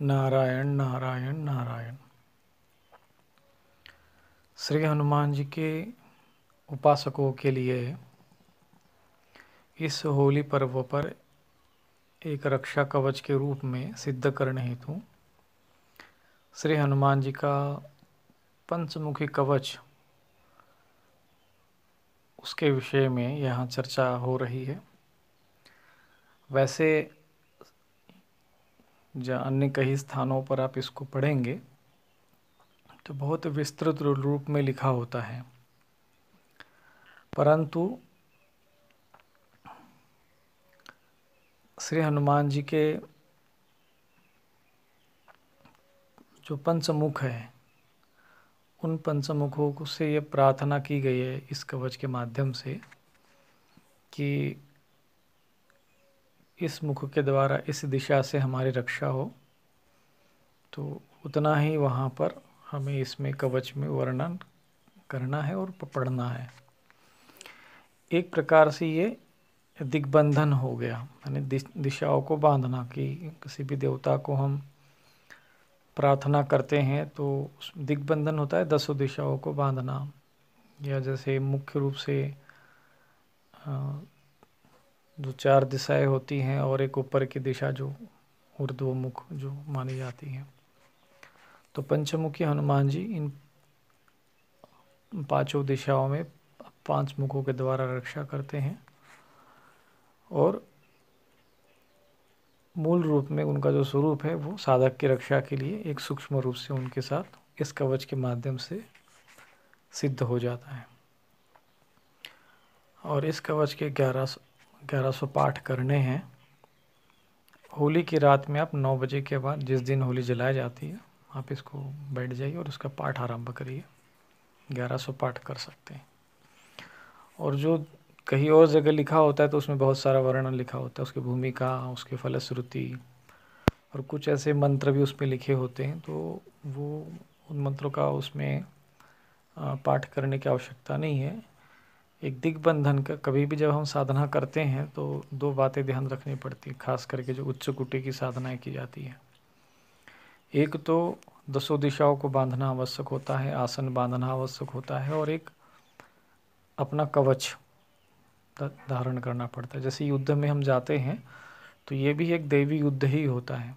नारायण नारायण नारायण श्री हनुमान जी के उपासकों के लिए इस होली पर्व पर एक रक्षा कवच के रूप में सिद्ध करने हेतु श्री हनुमान जी का पंचमुखी कवच उसके विषय में यहाँ चर्चा हो रही है वैसे या अन्य कई स्थानों पर आप इसको पढ़ेंगे तो बहुत विस्तृत रूप में लिखा होता है परंतु श्री हनुमान जी के जो पंचमुख है उन पंचमुखों से ये प्रार्थना की गई है इस कवच के माध्यम से कि इस मुख के द्वारा इस दिशा से हमारी रक्षा हो तो उतना ही वहाँ पर हमें इसमें कवच में वर्णन करना है और पढ़ना है एक प्रकार से ये दिग्बंधन हो गया यानी दिश, दिशाओं को बांधना कि किसी भी देवता को हम प्रार्थना करते हैं तो दिग्बंधन होता है दसों दिशाओं को बांधना या जैसे मुख्य रूप से आ, जो चार दिशाएं होती हैं और एक ऊपर की दिशा जो ऊर्ध्वमुख जो मानी जाती हैं तो पंचमुखी हनुमान जी इन पांचों दिशाओं में पांच मुखों के द्वारा रक्षा करते हैं और मूल रूप में उनका जो स्वरूप है वो साधक की रक्षा के लिए एक सूक्ष्म रूप से उनके साथ इस कवच के माध्यम से सिद्ध हो जाता है और इस कवच के ग्यारह ग्यारह सौ पाठ करने हैं होली की रात में आप नौ बजे के बाद जिस दिन होली जलाई जाती है आप इसको बैठ जाइए और इसका पाठ आरंभ करिए ग्यारह सौ पाठ कर सकते हैं और जो कहीं और जगह लिखा होता है तो उसमें बहुत सारा वर्णन लिखा होता है उसकी भूमिका उसके फलश्रुति और कुछ ऐसे मंत्र भी उसमें लिखे होते हैं तो वो उन मंत्रों का उसमें पाठ करने की आवश्यकता नहीं है एक दिग्बंधन का कभी भी जब हम साधना करते हैं तो दो बातें ध्यान रखनी पड़ती हैं खास करके जो उच्च कुटी की साधनाएं की जाती है एक तो दसों दिशाओं को बांधना आवश्यक होता है आसन बांधना आवश्यक होता है और एक अपना कवच धारण करना पड़ता है जैसे युद्ध में हम जाते हैं तो ये भी एक देवी युद्ध ही होता है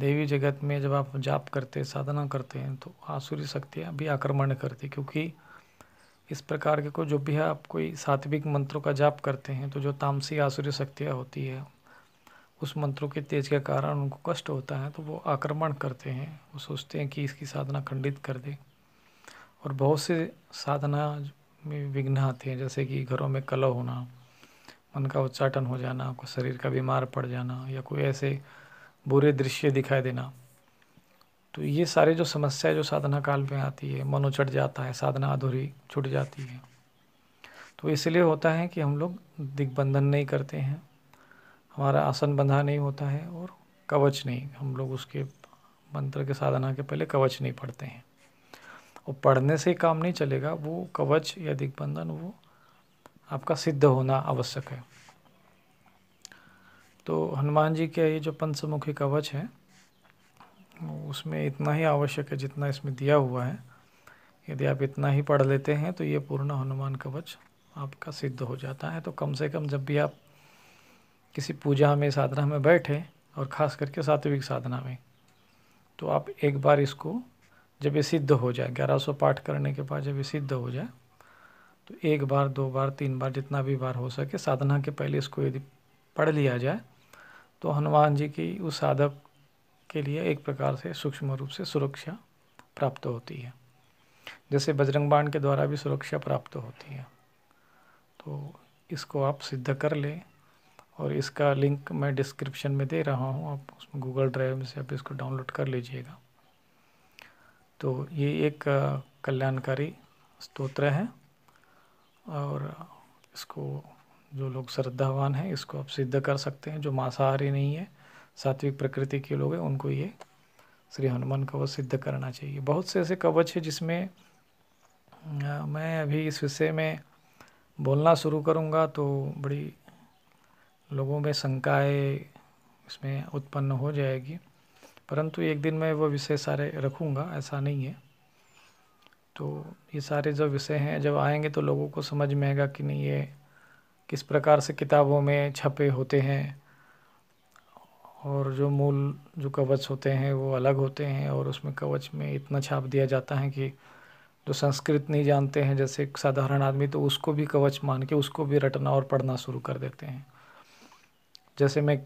देवी जगत में जब आप जाप करते साधना करते हैं तो आसुरी शक्तियाँ भी आक्रमण करती क्योंकि इस प्रकार के को जो भी है आप कोई सात्विक मंत्रों का जाप करते हैं तो जो तामसी आसुरी शक्तियाँ होती है उस मंत्रों के तेज के कारण उनको कष्ट होता है तो वो आक्रमण करते हैं वो सोचते हैं कि इसकी साधना खंडित कर दे और बहुत से साधना में विघ्न आते हैं जैसे कि घरों में कलह होना मन का उच्चाटन हो जाना शरीर का बीमार पड़ जाना या कोई ऐसे बुरे दृश्य दिखाई देना तो ये सारे जो समस्या जो साधना काल में आती है मनो चढ़ जाता है साधना अधूरी छुट जाती है तो इसलिए होता है कि हम लोग दिग्बंधन नहीं करते हैं हमारा आसन बंधा नहीं होता है और कवच नहीं हम लोग उसके मंत्र के साधना के पहले कवच नहीं पढ़ते हैं और पढ़ने से काम नहीं चलेगा वो कवच या दिग्बंधन वो आपका सिद्ध होना आवश्यक है तो हनुमान जी के ये जो पंचमुखी कवच है उसमें इतना ही आवश्यक है जितना इसमें दिया हुआ है यदि आप इतना ही पढ़ लेते हैं तो ये पूर्ण हनुमान कवच आपका सिद्ध हो जाता है तो कम से कम जब भी आप किसी पूजा में साधना में बैठे और ख़ास करके सात्विक साधना में तो आप एक बार इसको जब ये सिद्ध हो जाए ग्यारह सौ पाठ करने के बाद जब ये सिद्ध हो जाए तो एक बार दो बार तीन बार जितना भी बार हो सके साधना के पहले इसको यदि पढ़ लिया जाए तो हनुमान जी की उस साधक के लिए एक प्रकार से सूक्ष्म रूप से सुरक्षा प्राप्त होती है जैसे बजरंग बाण के द्वारा भी सुरक्षा प्राप्त होती है तो इसको आप सिद्ध कर लें और इसका लिंक मैं डिस्क्रिप्शन में दे रहा हूँ आप उसमें गूगल ड्राइव में से आप इसको डाउनलोड कर लीजिएगा तो ये एक कल्याणकारी स्तोत्र है और इसको जो लोग श्रद्धावान हैं इसको आप सिद्ध कर सकते हैं जो मांसाहारी नहीं है सात्विक प्रकृति के लोग हैं उनको ये श्री हनुमान कवच सिद्ध करना चाहिए बहुत से ऐसे कवच है जिसमें मैं अभी इस विषय में बोलना शुरू करूँगा तो बड़ी लोगों में शंकाएँ इसमें उत्पन्न हो जाएगी परंतु एक दिन मैं वो विषय सारे रखूँगा ऐसा नहीं है तो ये सारे जो विषय हैं जब आएंगे तो लोगों को समझ में आएगा कि नहीं ये किस प्रकार से किताबों में छपे होते हैं और जो मूल जो कवच होते हैं वो अलग होते हैं और उसमें कवच में इतना छाप दिया जाता है कि जो संस्कृत नहीं जानते हैं जैसे एक साधारण आदमी तो उसको भी कवच मान के उसको भी रटना और पढ़ना शुरू कर देते हैं जैसे मैं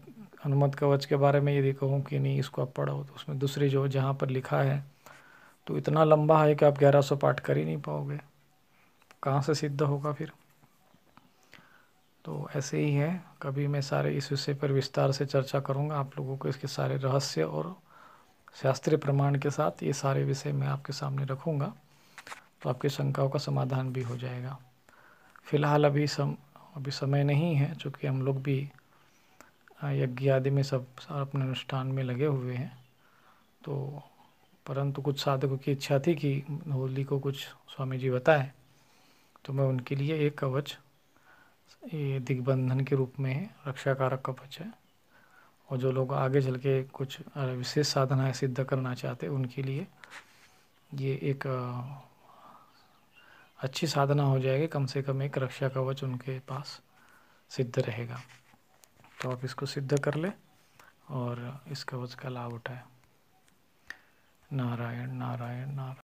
हनुमत कवच के बारे में यदि कहूँ कि नहीं इसको आप पढ़ो तो उसमें दूसरे जो जहाँ पर लिखा है तो इतना लंबा है कि आप ग्यारह सौ पाठ कर ही नहीं पाओगे कहाँ से सिद्ध होगा फिर तो ऐसे ही है कभी मैं सारे इस विषय पर विस्तार से चर्चा करूँगा आप लोगों को इसके सारे रहस्य और शास्त्रीय प्रमाण के साथ ये सारे विषय मैं आपके सामने रखूँगा तो आपकी शंकाओं का समाधान भी हो जाएगा फिलहाल अभी सम अभी समय नहीं है चूँकि हम लोग भी यज्ञ आदि में सब अपने अनुष्ठान में लगे हुए हैं तो परंतु कुछ साधकों की इच्छा थी कि होली को कुछ स्वामी जी बताएं तो मैं उनके लिए एक कवच ये दिग्बंधन के रूप में है रक्षा कारक कवच है और जो लोग आगे चल के कुछ विशेष साधनाएं सिद्ध करना चाहते हैं उनके लिए ये एक अच्छी साधना हो जाएगी कम से कम एक रक्षा कवच उनके पास सिद्ध रहेगा तो आप इसको सिद्ध कर ले और इस कवच का लाभ उठाए नारायण नारायण नारायण